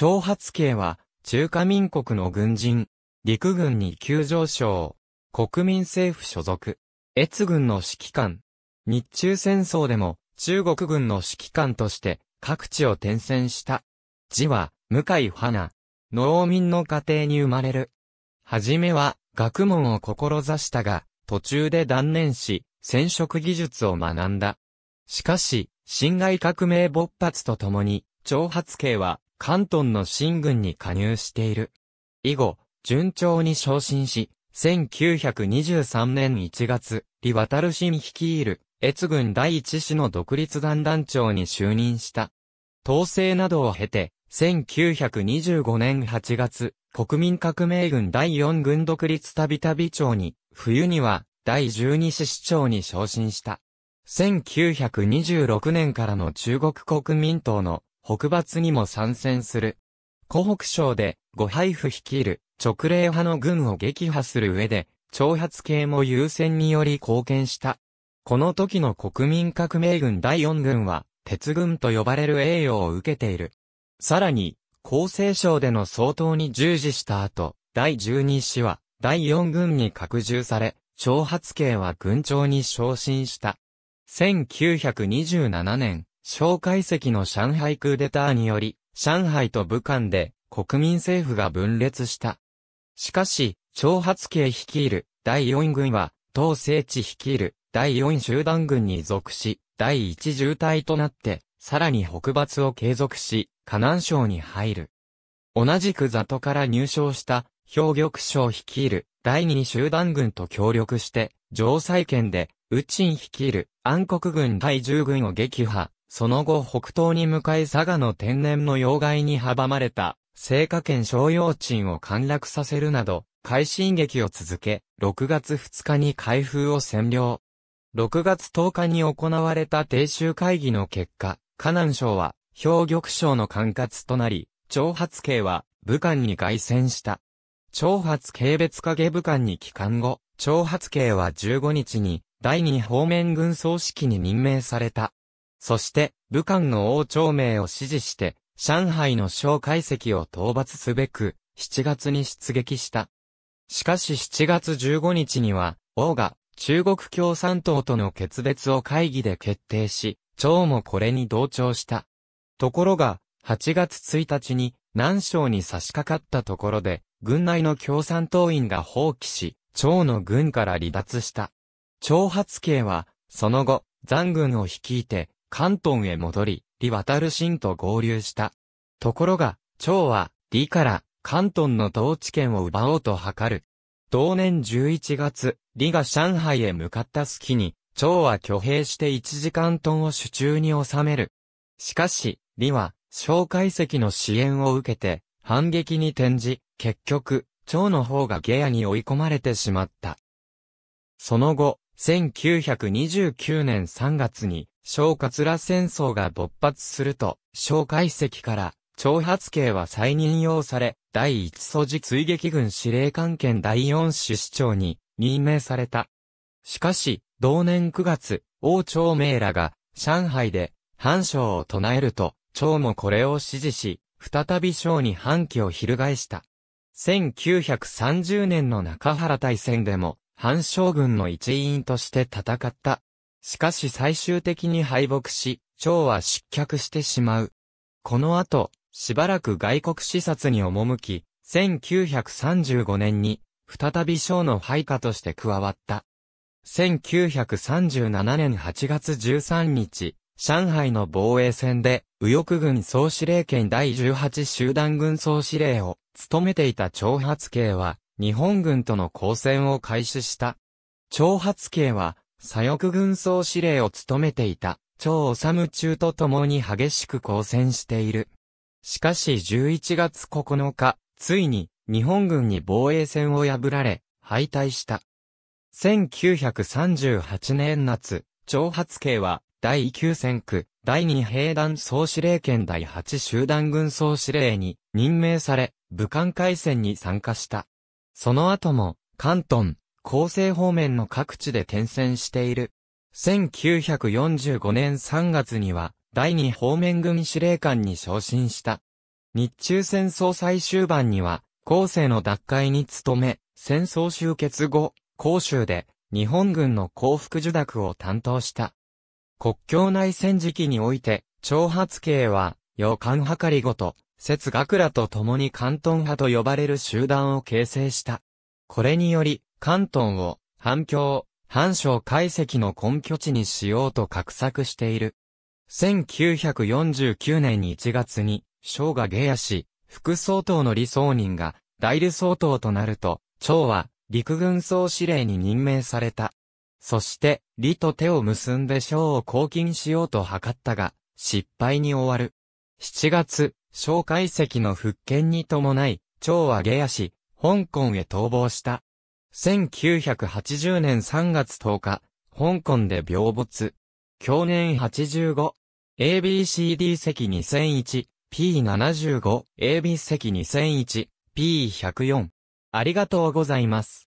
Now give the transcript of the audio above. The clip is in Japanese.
挑発刑は、中華民国の軍人、陸軍に急上昇、国民政府所属、越軍の指揮官。日中戦争でも、中国軍の指揮官として、各地を転戦した。字は、向井花。農民の家庭に生まれる。はじめは、学問を志したが、途中で断念し、染色技術を学んだ。しかし、辛亥革命勃発とともに、挑発刑は、関東の新軍に加入している。以後、順調に昇進し、1923年1月、李渡新率いる、越軍第一師の独立団団長に就任した。統制などを経て、1925年8月、国民革命軍第四軍独立たびたび長に、冬には第十二師市長に昇進した。1926年からの中国国民党の北伐にも参戦する。湖北省で、五配布率いる、直令派の軍を撃破する上で、挑発系も優先により貢献した。この時の国民革命軍第4軍は、鉄軍と呼ばれる栄誉を受けている。さらに、厚生省での総統に従事した後、第12師は、第4軍に拡充され、挑発系は軍長に昇進した。1927年、蒋介石の上海クーデターにより、上海と武漢で国民政府が分裂した。しかし、長発系率いる第四軍は、東聖地率いる第四集団軍に属し、第一重隊となって、さらに北伐を継続し、河南省に入る。同じく里から入省した、氷玉省率いる第二集団軍と協力して、城西圏で、宇鎮率いる暗黒軍第従軍を撃破、その後北東に向かい佐賀の天然の要害に阻まれた、聖火県商用鎮を陥落させるなど、快進撃を続け、6月2日に開封を占領。6月10日に行われた定州会議の結果、河南省は、兵玉省の管轄となり、長発刑は、武漢に凱旋した。長発刑別影武漢に帰還後、長発刑は15日に、第二方面軍総指揮に任命された。そして、武漢の王朝名を支持して、上海の小介石を討伐すべく、7月に出撃した。しかし7月15日には、王が中国共産党との決別を会議で決定し、張もこれに同調した。ところが、8月1日に南昌に差し掛かったところで、軍内の共産党員が放棄し、張の軍から離脱した。張発慶は、その後、残軍を率いて、関東へ戻り、李渡新と合流した。ところが、趙は、李から関東の統治権を奪おうと図る。同年11月、李が上海へ向かった隙に、趙は挙兵して1時間トンを手中に収める。しかし、李は、蒋介石の支援を受けて、反撃に転じ、結局、趙の方が下野に追い込まれてしまった。その後、1929年3月に、小桂戦争が勃発すると、小海石から、長発刑は再任用され、第一素地追撃軍司令官兼第四師市長に任命された。しかし、同年9月、王朝明らが、上海で、反将を唱えると、朝もこれを支持し、再び将に反旗を翻した。1930年の中原大戦でも、反将軍の一員として戦った。しかし最終的に敗北し、蝶は失脚してしまう。この後、しばらく外国視察に赴き、1935年に、再び賞の配下として加わった。1937年8月13日、上海の防衛戦で、右翼軍総司令権第18集団軍総司令を務めていた長発慶は、日本軍との交戦を開始した。長発慶は、左翼軍総司令を務めていた、張治中と共に激しく交戦している。しかし11月9日、ついに日本軍に防衛戦を破られ、敗退した。1938年夏、長発慶は、第9戦区、第2兵団総司令権第8集団軍総司令に任命され、武漢海戦に参加した。その後も、関東、厚生方面の各地で転戦している。1945年3月には、第二方面軍司令官に昇進した。日中戦争最終盤には、後世の奪回に努め、戦争終結後、広州で日本軍の降伏受諾を担当した。国境内戦時期において、長発系は、洋館かりごと、節学らと共に関東派と呼ばれる集団を形成した。これにより、関東を、反響、反省解析の根拠地にしようと画策している。1949年1月に、章が下野し、副総統の李総人が、大理総統となると、長は、陸軍総司令に任命された。そして、李と手を結んで章を公金しようと図ったが、失敗に終わる。7月、小解石の復権に伴い、長は下野し、香港へ逃亡した。1980年3月10日、香港で病没。去年 85ABCD 席 2001P75AB 席 2001P104 ありがとうございます。